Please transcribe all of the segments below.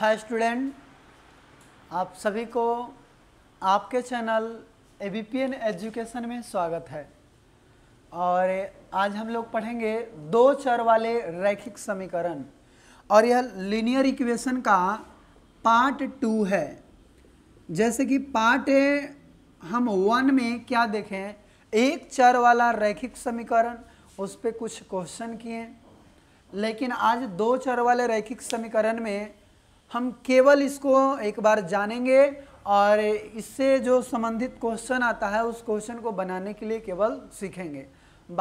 hi student आप सभी को आपके channel A B P N education में स्वागत है और आज हम लोग पढ़ेंगे दो चर वाले रैखिक समीकरण और यह लीनियर इक्वेशन का पार्ट टू है जैसे कि पार्ट ए हम वन में क्या देखें एक चर वाला रैखिक समीकरण उस पर कुछ क्वेश्चन किए लेकिन आज दो चर वाले रैखिक समीकरण में हम केवल इसको एक बार जानेंगे और इससे जो संबंधित क्वेश्चन आता है उस क्वेश्चन को बनाने के लिए केवल सीखेंगे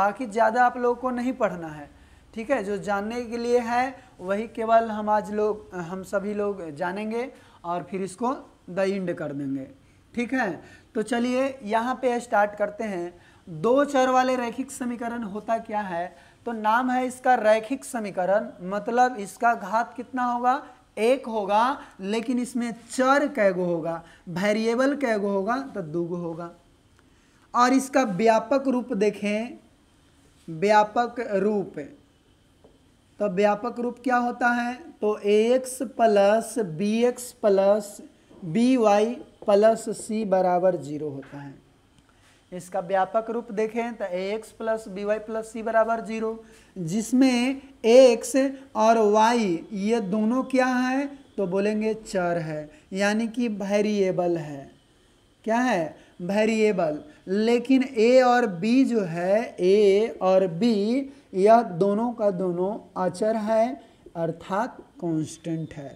बाकी ज़्यादा आप लोगों को नहीं पढ़ना है ठीक है जो जानने के लिए है वही केवल हम आज लोग हम सभी लोग जानेंगे और फिर इसको द इंड कर देंगे ठीक है तो चलिए यहाँ पे स्टार्ट करते हैं दो चर वाले रैखिक समीकरण होता क्या है तो नाम है इसका रैखिक समीकरण मतलब इसका घात कितना होगा एक होगा लेकिन इसमें चर कैगो होगा वेरिएबल कैगो होगा तो दूगो होगा और इसका व्यापक रूप देखें व्यापक रूप तो व्यापक रूप क्या होता है तो a x plus b x plus b y plus c बराबर जीरो होता है इसका व्यापक रूप देखें तो a x plus b y plus c बराबर जीरो जिसमें एक्स और वाई ये दोनों क्या है तो बोलेंगे चर है यानी कि वेरिएबल है क्या है वेरिएबल लेकिन ए और बी जो है ए और बी यह दोनों का दोनों अचर है अर्थात कांस्टेंट है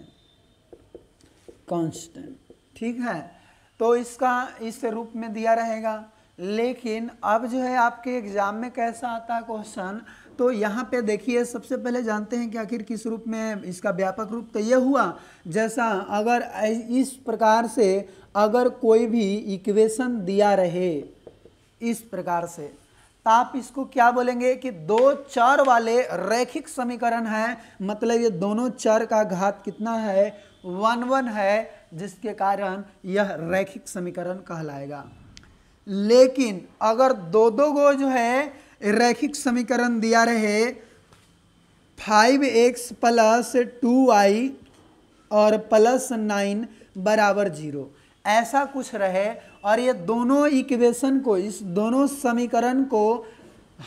कांस्टेंट ठीक है तो इसका इस रूप में दिया रहेगा लेकिन अब जो है आपके एग्ज़ाम में कैसा आता है क्वेश्चन तो यहाँ पे देखिए सबसे पहले जानते हैं कि आखिर किस रूप में इसका व्यापक रूप तो यह हुआ जैसा अगर इस प्रकार से अगर कोई भी इक्वेशन दिया रहे इस प्रकार से तो आप इसको क्या बोलेंगे कि दो चर वाले रैखिक समीकरण है मतलब ये दोनों चर का घात कितना है वन वन है जिसके कारण यह रैखिक समीकरण कहलाएगा लेकिन अगर दो दो गो जो है रैखिक समीकरण दिया रहे five x plus two y और प्लस नाइन बराबर जीरो ऐसा कुछ रहे और ये दोनों इक्वेशन को इस दोनों समीकरण को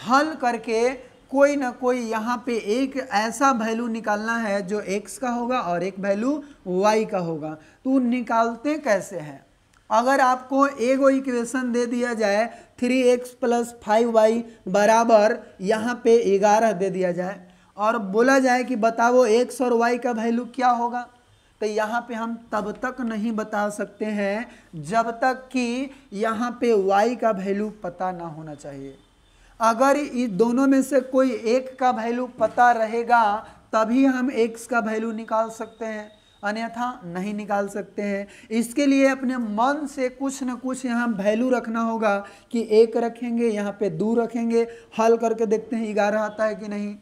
हल करके कोई ना कोई यहाँ पे एक ऐसा वैल्यू निकालना है जो एक्स का होगा और एक वैल्यू वाई का होगा तो निकालते कैसे हैं अगर आपको वो इक्वेशन दे दिया जाए three x plus five y बराबर यहाँ पे ग्यारह दे दिया जाए और बोला जाए कि बताओ एक्स और वाई का वैल्यू क्या होगा तो यहाँ पे हम तब तक नहीं बता सकते हैं जब तक कि यहाँ पे y का वैल्यू पता ना होना चाहिए अगर इस दोनों में से कोई एक का वैल्यू पता रहेगा तभी हम x का वैल्यू निकाल सकते हैं अन्यथा नहीं निकाल सकते हैं इसके लिए अपने मन से कुछ ना कुछ यहाँ वैल्यू रखना होगा कि एक रखेंगे यहाँ पे दो रखेंगे हल करके देखते हैं ग्यारह आता है कि नहीं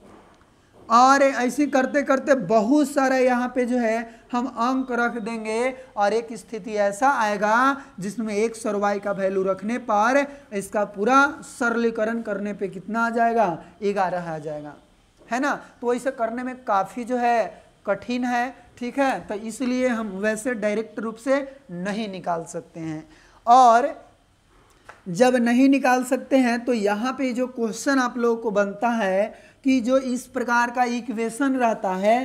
और ऐसे करते करते बहुत सारे यहाँ पे जो है हम अंक रख देंगे और एक स्थिति ऐसा आएगा जिसमें एक सरवाई का वैल्यू रखने पर इसका पूरा सरलीकरण करने पे कितना आ जाएगा ग्यारह आ जाएगा है ना तो ऐसे करने में काफ़ी जो है कठिन है ठीक है तो इसलिए हम वैसे डायरेक्ट रूप से नहीं निकाल सकते हैं और जब नहीं निकाल सकते हैं तो यहाँ पे जो क्वेश्चन आप लोगों को बनता है कि जो इस प्रकार का इक्वेशन रहता है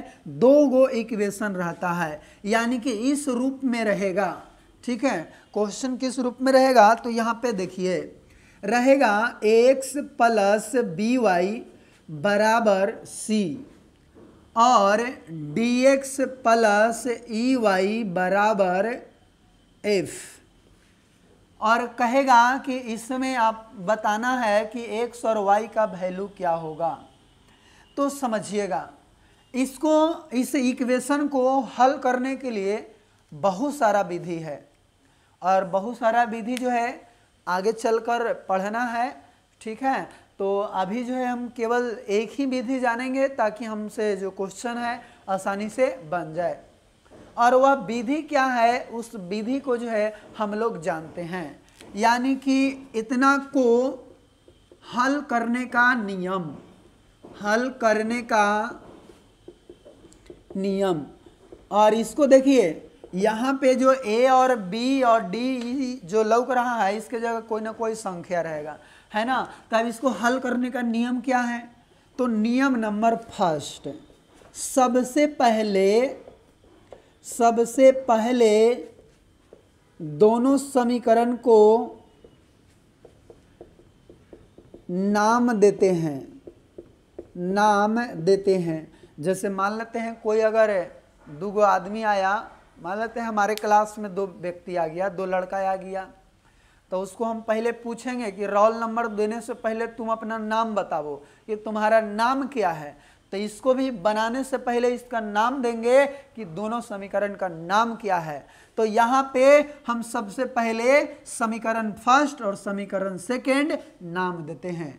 दो गो इक्वेशन रहता है यानी कि इस रूप में रहेगा ठीक है क्वेश्चन किस रूप में रहेगा तो यहाँ पे देखिए रहेगा एक्स प्लस बी वाई बराबर सी और d x plus e y बराबर एफ और कहेगा कि इसमें आप बताना है कि एक्स और वाई का वैल्यू क्या होगा तो समझिएगा इसको इस इक्वेशन को हल करने के लिए बहुत सारा विधि है और बहुत सारा विधि जो है आगे चलकर पढ़ना है ठीक है तो अभी जो है हम केवल एक ही विधि जानेंगे ताकि हमसे जो क्वेश्चन है आसानी से बन जाए और वह विधि क्या है उस विधि को जो है हम लोग जानते हैं यानी कि इतना को हल करने का नियम हल करने का नियम और इसको देखिए यहाँ पे जो ए और बी और डी जो लौक रहा है इसके जगह कोई ना कोई संख्या रहेगा है ना तो अब इसको हल करने का नियम क्या है तो नियम नंबर फर्स्ट सबसे पहले सबसे पहले दोनों समीकरण को नाम देते हैं नाम देते हैं जैसे मान लेते हैं कोई अगर दो गो आदमी आया मान लेते हैं हमारे क्लास में दो व्यक्ति आ गया दो लड़का आ गया तो उसको हम पहले पूछेंगे कि रोल नंबर देने से पहले तुम अपना नाम बताओ कि तुम्हारा नाम क्या है तो इसको भी बनाने से पहले इसका नाम देंगे कि दोनों समीकरण का नाम क्या है तो यहाँ पे हम सबसे पहले समीकरण फर्स्ट और समीकरण सेकंड नाम देते हैं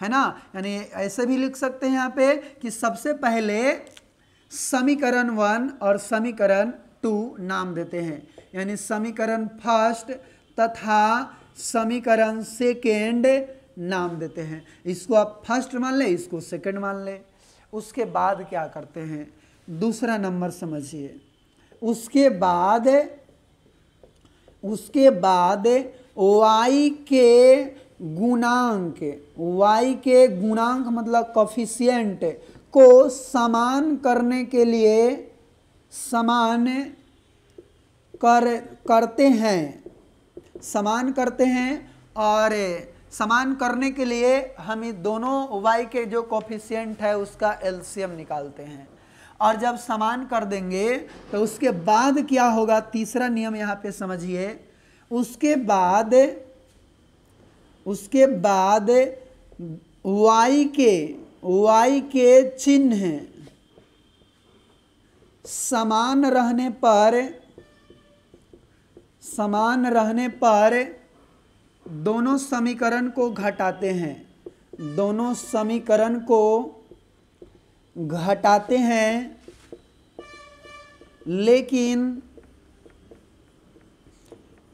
है ना यानी ऐसे भी लिख सकते हैं यहाँ पे कि सबसे पहले समीकरण वन और समीकरण टू नाम देते हैं यानी समीकरण फर्स्ट तथा समीकरण सेकेंड नाम देते हैं इसको आप फर्स्ट मान लें इसको सेकेंड मान लें उसके बाद क्या करते हैं दूसरा नंबर समझिए उसके बाद उसके बाद वाई के गुणांक वाई के गुणांक मतलब कॉफिशियंट को समान करने के लिए समान कर करते हैं समान करते हैं और समान करने के लिए हम इन दोनों y के जो कोफिशियंट है उसका एल्सियम निकालते हैं और जब समान कर देंगे तो उसके बाद क्या होगा तीसरा नियम यहाँ पे समझिए उसके बाद उसके बाद y के y के चिन्ह समान रहने पर समान रहने पर दोनों समीकरण को घटाते हैं दोनों समीकरण को घटाते हैं लेकिन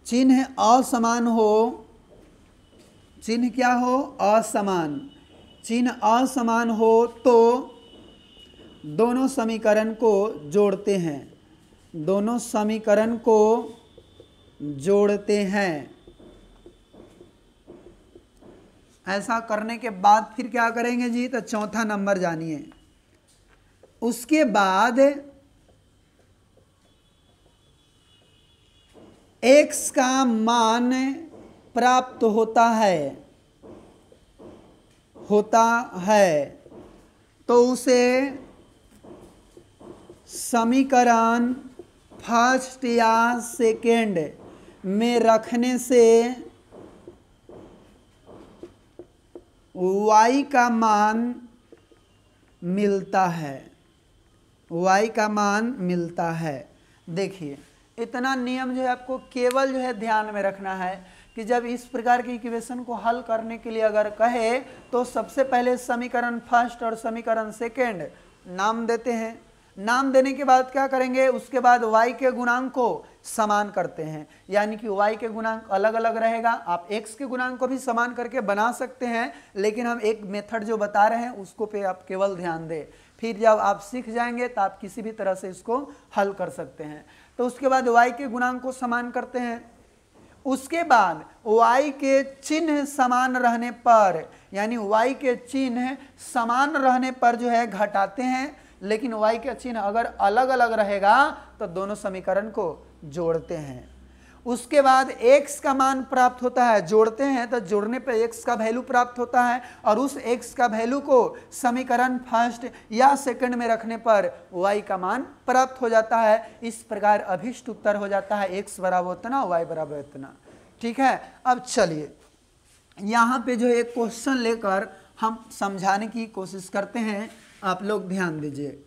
चिन्ह असमान हो चिन्ह क्या हो असमान चिन्ह असमान हो तो दोनों समीकरण को जोड़ते हैं दोनों समीकरण को जोड़ते हैं ऐसा करने के बाद फिर क्या करेंगे जी तो चौथा नंबर जानिए उसके बाद एक्स का मान प्राप्त होता है होता है तो उसे समीकरण फर्स्ट या सेकेंड में रखने से y का मान मिलता है y का मान मिलता है देखिए इतना नियम जो है आपको केवल जो है ध्यान में रखना है कि जब इस प्रकार की इक्वेशन को हल करने के लिए अगर कहे तो सबसे पहले समीकरण फर्स्ट और समीकरण सेकेंड नाम देते हैं नाम देने के बाद क्या करेंगे उसके बाद y के गुणांक को समान करते हैं यानी कि y के गुणांक अलग अलग रहेगा आप x के गुणांक को भी समान करके बना सकते हैं लेकिन हम एक मेथड जो बता रहे हैं उसको पे आप केवल ध्यान दें फिर जब आप सीख जाएंगे तो आप किसी भी तरह से इसको हल कर सकते हैं तो उसके बाद y के गुणांक को समान करते हैं उसके बाद y के चिन्ह समान रहने पर यानी y के चिन्ह समान रहने पर जो है घटाते हैं लेकिन y के चिन्ह अगर अलग अलग रहेगा तो दोनों समीकरण को जोड़ते हैं उसके बाद x का मान प्राप्त होता है जोड़ते हैं तो जोड़ने पर x का वैल्यू प्राप्त होता है और उस x का वैल्यू को समीकरण फर्स्ट या सेकंड में रखने पर y का मान प्राप्त हो जाता है इस प्रकार अभिष्ट उत्तर हो जाता है x बराबर उतना y बराबर इतना ठीक है अब चलिए यहाँ पे जो एक क्वेश्चन लेकर हम समझाने की कोशिश करते हैं आप लोग ध्यान दीजिए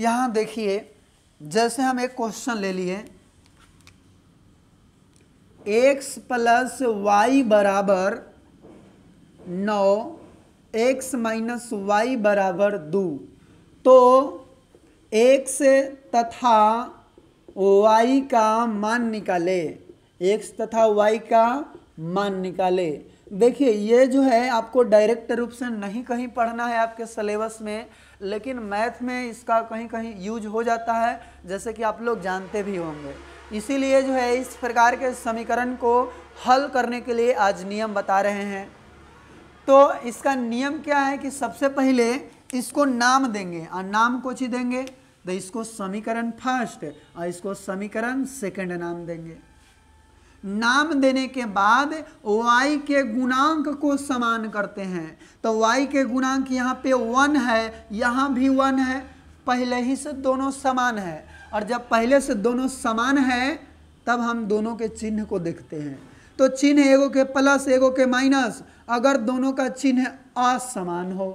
यहाँ देखिए जैसे हम एक क्वेश्चन ले लिए एक्स प्लस वाई बराबर नौ एक्स माइनस वाई बराबर दो तो एक्स तथा वाई का मान निकाले एक्स तथा वाई का मान निकाले देखिए ये जो है आपको डायरेक्ट रूप से नहीं कहीं पढ़ना है आपके सिलेबस में लेकिन मैथ में इसका कहीं कहीं यूज हो जाता है जैसे कि आप लोग जानते भी होंगे इसीलिए जो है इस प्रकार के समीकरण को हल करने के लिए आज नियम बता रहे हैं तो इसका नियम क्या है कि सबसे पहले इसको नाम देंगे और नाम को ची देंगे तो इसको समीकरण फर्स्ट और इसको समीकरण सेकंड नाम देंगे नाम देने के बाद y के गुणांक को समान करते हैं तो y के गुणांक यहाँ पे वन है यहाँ भी वन है पहले ही से दोनों समान है और जब पहले से दोनों समान है तब हम दोनों के चिन्ह को देखते हैं तो चिन्ह एगो के प्लस एगो के माइनस अगर दोनों का चिन्ह असमान हो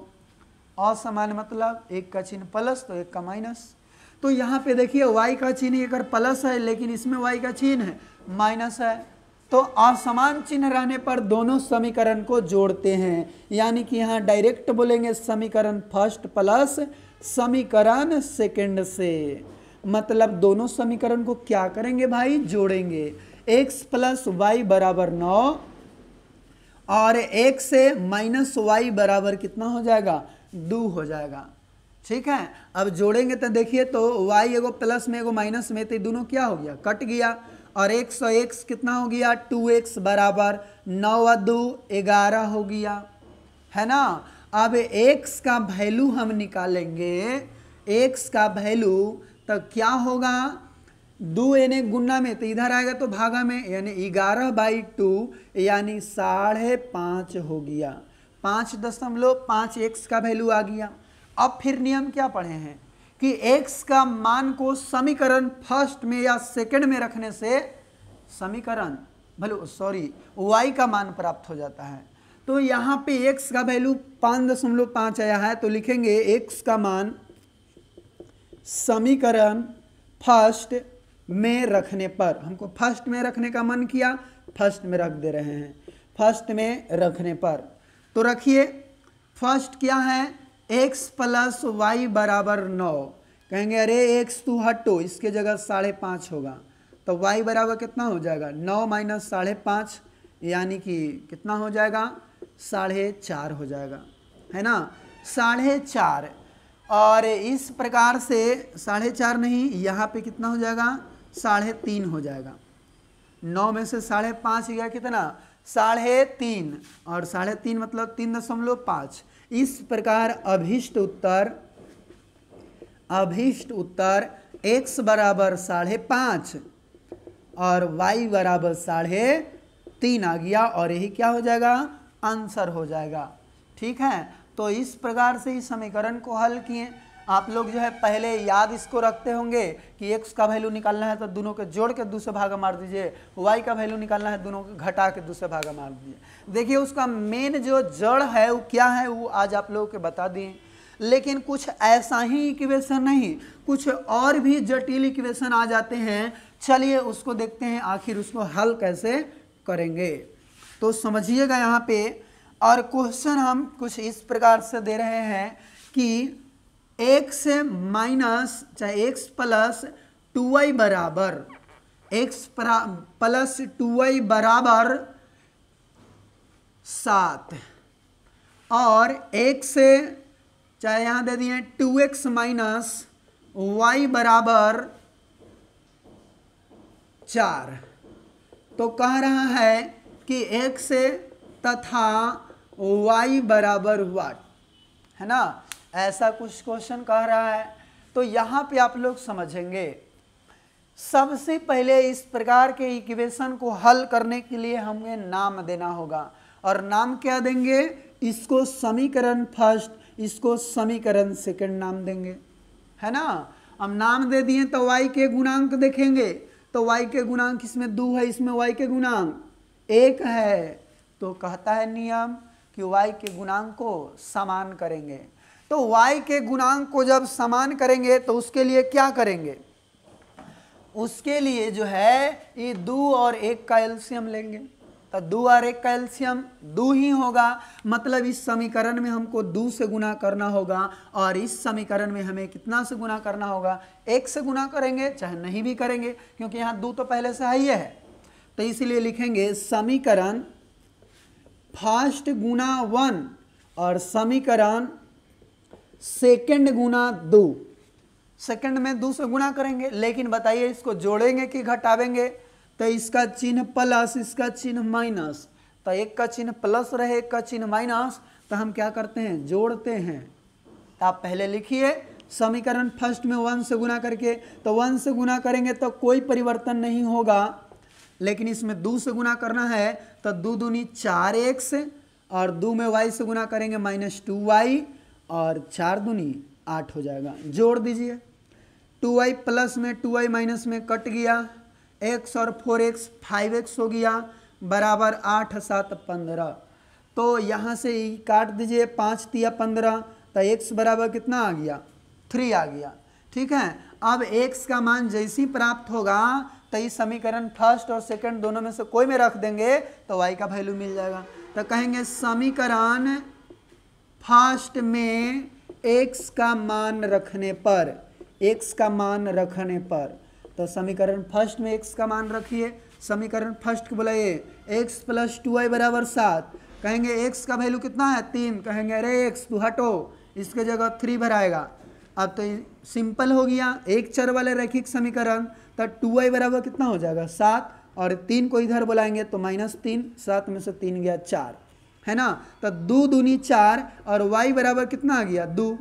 असमान मतलब एक का चिन्ह प्लस तो एक का माइनस तो यहाँ पे देखिए y का चिन्ह अगर प्लस है लेकिन इसमें y का चिन्ह है माइनस है तो असमान चिन्ह रहने पर दोनों समीकरण को जोड़ते हैं यानी कि यहाँ डायरेक्ट बोलेंगे समीकरण फर्स्ट प्लस समीकरण सेकंड से मतलब दोनों समीकरण को क्या करेंगे भाई जोड़ेंगे x प्लस वाई बराबर नौ और एक से माइनस वाई बराबर कितना हो जाएगा दो हो जाएगा ठीक है अब जोड़ेंगे तो देखिए तो y एगो प्लस में एगो माइनस में तो दोनों क्या हो गया कट गया और एक सौ एक्स कितना हो गया टू एक्स बराबर नौ दो ग्यारह हो गया है ना अब एक्स का वैल्यू हम निकालेंगे एक्स का वैल्यू तो क्या होगा दो यानी गुना में तो इधर आएगा तो भागा में यानी ग्यारह बाई टू यानी साढ़े पाँच हो गया पाँच दशमलव पाँच एक्स का वैल्यू आ गया अब फिर नियम क्या पढ़े हैं कि x का मान को समीकरण फर्स्ट में या सेकंड में रखने से समीकरण भलो सॉरी y का मान प्राप्त हो जाता है तो यहाँ पे x का वैल्यू पाँच दशमलव पाँच आया है तो लिखेंगे x का मान समीकरण फर्स्ट में रखने पर हमको फर्स्ट में रखने का मन किया फर्स्ट में रख दे रहे हैं फर्स्ट में रखने पर तो रखिए फर्स्ट क्या है एक्स प्लस वाई बराबर नौ कहेंगे अरे एक्स तू हटो इसके जगह साढ़े पाँच होगा तो वाई बराबर कितना हो जाएगा नौ माइनस साढ़े पाँच यानी कि कितना हो जाएगा साढ़े चार हो जाएगा है ना साढ़े चार और इस प्रकार से साढ़े चार नहीं यहाँ पे कितना हो जाएगा साढ़े तीन हो जाएगा नौ में से साढ़े पाँच गया कितना साढ़े तीन और साढ़े तीन मतलब तीन दशमलव पाँच इस प्रकार अभिष्ट उत्तर अभिष्ट उत्तर एक्स बराबर साढ़े पाँच और वाई बराबर साढ़े तीन आ गया और यही क्या हो जाएगा आंसर हो जाएगा ठीक है तो इस प्रकार से इस समीकरण को हल किए आप लोग जो है पहले याद इसको रखते होंगे कि एक्स का वैल्यू निकालना है तो दोनों के जोड़ के दूसरे भागा मार दीजिए वाई का वैल्यू निकालना है दोनों के घटा के दूसरे भागा मार दीजिए देखिए उसका मेन जो जड़ है वो क्या है वो आज आप लोगों के बता दिए लेकिन कुछ ऐसा ही इक्वेशन नहीं कुछ और भी जटिल इक्वेशन आ जाते हैं चलिए उसको देखते हैं आखिर उसको हल कैसे करेंगे तो समझिएगा यहाँ पे और क्वेश्चन हम कुछ इस प्रकार से दे रहे हैं कि एक्स माइनस चाहे एक्स प्लस टू वाई बराबर एक्स प्लस टू वाई बराबर सात और एक्स चाहे यहाँ दे दिए टू एक्स माइनस वाई बराबर चार तो कह रहा है कि एक्स तथा वाई बराबर हुआ है ना ऐसा कुछ क्वेश्चन कह रहा है तो यहाँ पे आप लोग समझेंगे सबसे पहले इस प्रकार के इक्वेशन को हल करने के लिए हमें नाम देना होगा और नाम क्या देंगे इसको समीकरण फर्स्ट इसको समीकरण सेकंड नाम देंगे है ना हम नाम दे दिए तो y के गुणांक देखेंगे तो y के गुणांक इसमें दो है इसमें y के गुणांक एक है तो कहता है नियम कि y के गुणांक को समान करेंगे तो y के गुणांक को जब समान करेंगे तो उसके लिए क्या करेंगे उसके लिए जो है ये दो और एक का एल्सियम लेंगे तो दो और एक का एल्सियम दो ही होगा मतलब इस समीकरण में हमको दो से गुना करना होगा और इस समीकरण में हमें कितना से गुना करना होगा एक से गुना करेंगे चाहे नहीं भी करेंगे क्योंकि यहाँ दो तो पहले से हाई है तो इसीलिए लिखेंगे समीकरण फर्स्ट गुना वन और समीकरण सेकेंड गुना दो सेकेंड में दो से गुना करेंगे लेकिन बताइए इसको जोड़ेंगे कि घटावेंगे तो इसका चिन्ह प्लस इसका चिन्ह माइनस तो एक का चिन्ह प्लस रहे एक का चिन्ह माइनस तो हम क्या करते हैं जोड़ते हैं तो आप पहले लिखिए समीकरण फर्स्ट में वन से गुना करके तो वन से गुना करेंगे तो कोई परिवर्तन नहीं होगा लेकिन इसमें दो से गुना करना है तो दो दूनी चार एक्स और दो में वाई से गुना करेंगे माइनस टू वाई और चार दुनी आठ हो जाएगा जोड़ दीजिए टू वाई प्लस में टू वाई माइनस में कट गया एक्स और फोर एक्स फाइव एक्स हो गया बराबर आठ सात पंद्रह तो यहाँ से ही काट दीजिए पाँच तिया पंद्रह तो एक्स बराबर कितना आ गया थ्री आ गया ठीक है अब एक्स का मान जैसे ही प्राप्त होगा तो ये समीकरण फर्स्ट और सेकंड दोनों में से कोई में रख देंगे तो वाई का वैल्यू मिल जाएगा तो कहेंगे समीकरण फास्ट में एक्स का मान रखने पर एक्स का मान रखने पर तो समीकरण फर्स्ट में एक्स का मान रखिए समीकरण फर्स्ट को बोलाइए एक्स प्लस टू आई बराबर सात कहेंगे एक्स का वैल्यू कितना है तीन कहेंगे अरे एक्स तू हटो इसके जगह थ्री भराएगा अब तो सिंपल हो गया एक चर वाले रैखिक समीकरण तो टू आई बराबर कितना हो जाएगा सात और तीन को इधर बुलाएंगे तो माइनस तीन सात में से तीन गया चार है ना तो दो दूनी चार और वाई बराबर कितना आ गया दो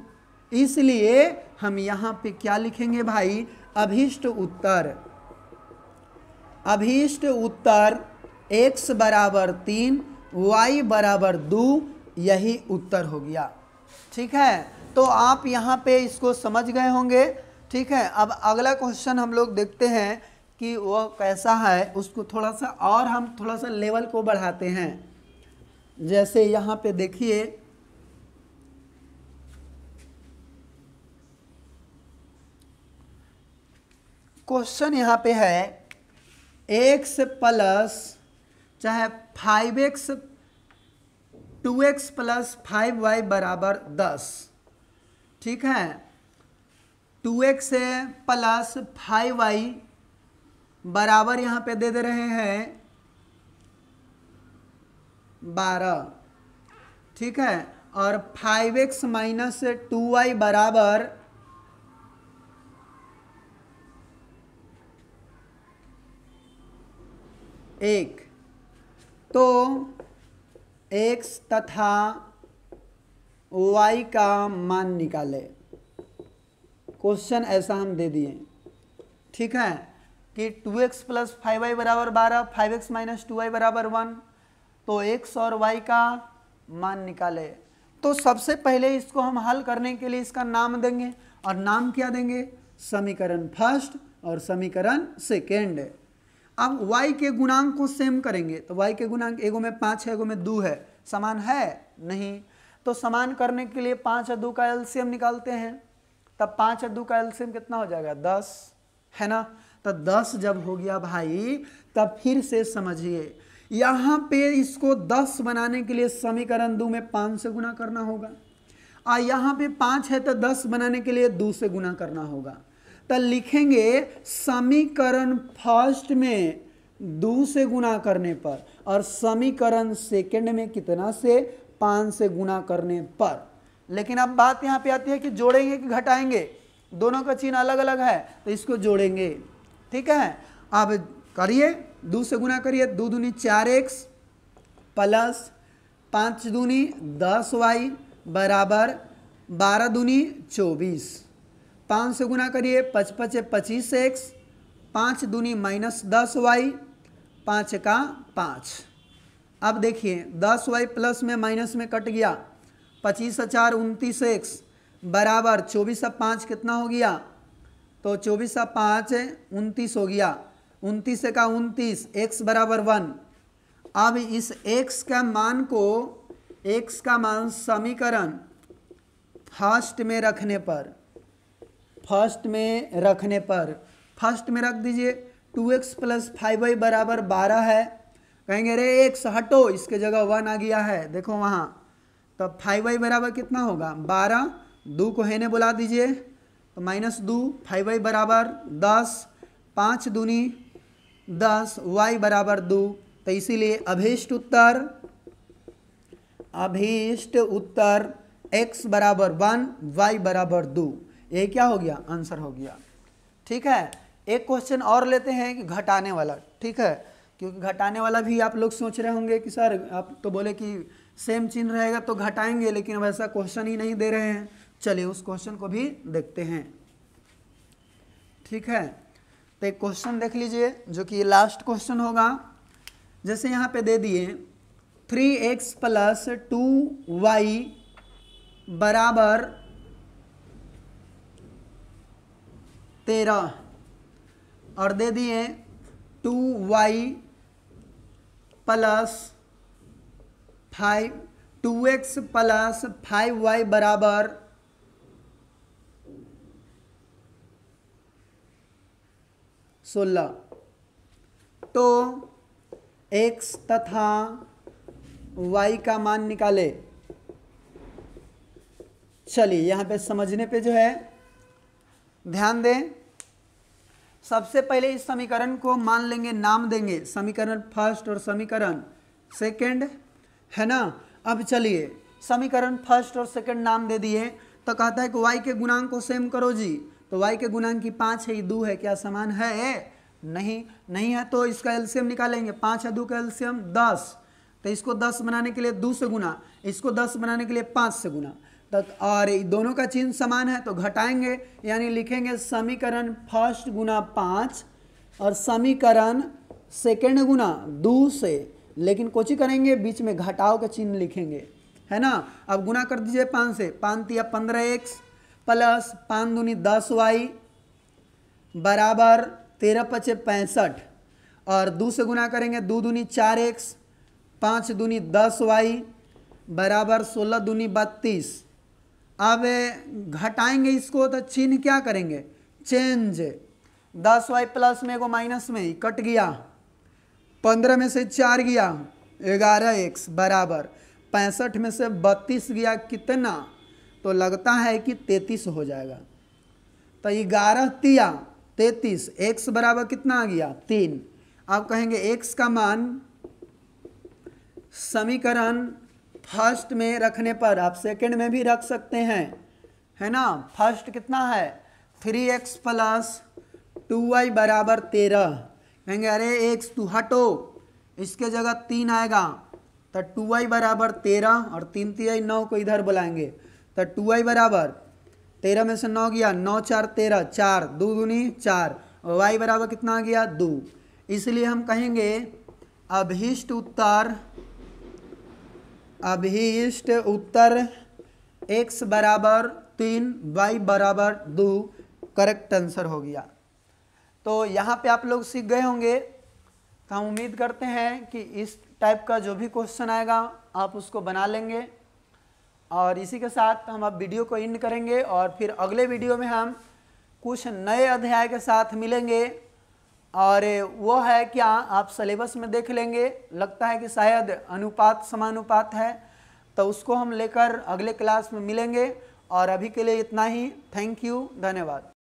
इसलिए हम यहाँ पे क्या लिखेंगे भाई अभीष्ट उत्तर अभीष्ट उत्तर एक्स बराबर तीन वाई बराबर दो यही उत्तर हो गया ठीक है तो आप यहाँ पे इसको समझ गए होंगे ठीक है अब अगला क्वेश्चन हम लोग देखते हैं कि वह कैसा है उसको थोड़ा सा और हम थोड़ा सा लेवल को बढ़ाते हैं जैसे यहाँ पे देखिए क्वेश्चन यहाँ पे है एक्स प्लस चाहे five x two x plus five y बराबर दस ठीक है two x plus five y बराबर यहाँ पे दे दे रहे हैं बारह ठीक है और five x minus two y बराबर एक तो एक्स तथा वाई का मान निकाले क्वेश्चन ऐसा हम दे दिए ठीक है कि 2x x plus five y बराबर बारह five x minus two y बराबर वन तो x और वाई का मान निकाले तो सबसे पहले इसको हम हल करने के लिए इसका नाम देंगे और नाम क्या देंगे समीकरण फर्स्ट और समीकरण सेकेंड अब y के गुणांक को सेम करेंगे तो y के गुणांक एगो में पाँच है एगो में दो है समान है नहीं तो समान करने के लिए पाँच और दो का एल्सियम निकालते हैं तब पाँच और दो का एल्सियम कितना हो जाएगा दस है ना तो दस जब हो गया भाई तब फिर से समझिए यहाँ पे इसको दस बनाने के लिए समीकरण दो में पाँच से गुना करना होगा और यहाँ पे पाँच है तो दस बनाने के लिए दो से गुना करना होगा तो लिखेंगे समीकरण फर्स्ट में दो से गुना करने पर और समीकरण सेकंड में कितना से पाँच से गुना करने पर लेकिन अब बात यहाँ पे आती है कि जोड़ेंगे कि घटाएंगे दोनों का चिन्ह अलग अलग है तो इसको जोड़ेंगे ठीक है अब करिए दो से गुना करिए दो दूनी चार एक्स प्लस पाँच दूनी दस वाई बराबर बारह दूनी चौबीस पाँच से गुना करिए पच पचे पच्चीस एक्स पाँच दूनी माइनस दस वाई पाँच का पाँच अब देखिए दस वाई प्लस में माइनस में कट गया पच्चीस हजार उनतीस एक्स बराबर चौबीस अब पाँच कितना हो गया तो चौबीस अब पाँच उनतीस हो गया उनतीस का उनतीस एक्स बराबर वन अब इस एक्स का मान को एक्स का मान समीकरण फर्स्ट में रखने पर फर्स्ट में रखने पर फर्स्ट में रख दीजिए two x plus five y बराबर बारह है कहेंगे रे एक्स हटो इसके जगह वन आ गया है देखो वहाँ तब तो फाइव वाई बराबर कितना होगा बारह दो को ने बुला दीजिए तो माइनस दो फाइव वाई बराबर दस पाँच दूनी दस वाई बराबर दो तो इसीलिए अभीष्ट उत्तर अभीष्ट उत्तर x बराबर वन वाई बराबर दो ये क्या हो गया आंसर हो गया ठीक है एक क्वेश्चन और लेते हैं कि घटाने वाला ठीक है क्योंकि घटाने वाला भी आप लोग सोच रहे होंगे कि सर आप तो बोले कि सेम चिन्ह रहेगा तो घटाएंगे लेकिन वैसा क्वेश्चन ही नहीं दे रहे हैं चलिए उस क्वेश्चन को भी देखते हैं ठीक है तो एक क्वेश्चन देख लीजिए जो कि लास्ट क्वेश्चन होगा जैसे यहाँ पे दे दिए three x plus two y बराबर तेरह और दे दिए two y plus five two x plus five y बराबर सोलह तो एक्स तथा वाई का मान निकाले चलिए यहाँ पे समझने पे जो है ध्यान दें सबसे पहले इस समीकरण को मान लेंगे नाम देंगे समीकरण फर्स्ट और समीकरण सेकंड है ना अब चलिए समीकरण फर्स्ट और सेकंड नाम दे दिए तो कहता है कि वाई के गुणांक को सेम करो जी तो y के गुणांक की पाँच है ये दो है क्या समान है नहीं नहीं है तो इसका एल्सियम निकालेंगे पाँच है दो का एल्सियम दस तो इसको दस बनाने के लिए दो से गुना इसको दस बनाने के लिए पाँच से गुना तो और दोनों का चिन्ह समान है तो घटाएंगे यानी लिखेंगे समीकरण फर्स्ट गुना पाँच और समीकरण सेकेंड गुना दो से लेकिन कोची करेंगे बीच में घटाओ का चिन्ह लिखेंगे है ना अब गुना कर दीजिए पाँच से पाँच या पंद्रह एक्स प्लस पाँच दूनी दस वाई बराबर तेरह पचे पैंसठ और दो से गुना करेंगे दो दूनी चार एक्स पाँच दूनी दस वाई बराबर सोलह दूनी बत्तीस अब घटाएंगे इसको तो चिन्ह क्या करेंगे चेंज दस वाई प्लस में को माइनस में ही कट गया पंद्रह में से चार गया ग्यारह एक्स बराबर पैंसठ में से बत्तीस गया कितना तो लगता है कि तैतीस हो जाएगा तो ग्यारह तिया तैतीस एक्स बराबर कितना आ गया तीन आप कहेंगे एक्स का मान समीकरण फर्स्ट में रखने पर आप सेकेंड में भी रख सकते हैं है ना फर्स्ट कितना है three x plus two y बराबर तेरह कहेंगे अरे एक्स तू हटो इसके जगह तीन आएगा तो टू वाई बराबर तेरह और तीन तिहाई नौ को इधर बुलाएंगे तो टू आई बराबर तेरह में से नौ गया नौ चार तेरह चार दो दूनी चार वाई बराबर कितना आ गया दो इसलिए हम कहेंगे अभीष्ट उत्तर अभीष्ट उत्तर एक्स बराबर तीन वाई बराबर दो करेक्ट आंसर हो गया तो यहाँ पे आप लोग सीख गए होंगे तो हम उम्मीद करते हैं कि इस टाइप का जो भी क्वेश्चन आएगा आप उसको बना लेंगे और इसी के साथ हम अब वीडियो को एंड करेंगे और फिर अगले वीडियो में हम कुछ नए अध्याय के साथ मिलेंगे और वो है क्या आप सिलेबस में देख लेंगे लगता है कि शायद अनुपात समानुपात है तो उसको हम लेकर अगले क्लास में मिलेंगे और अभी के लिए इतना ही थैंक यू धन्यवाद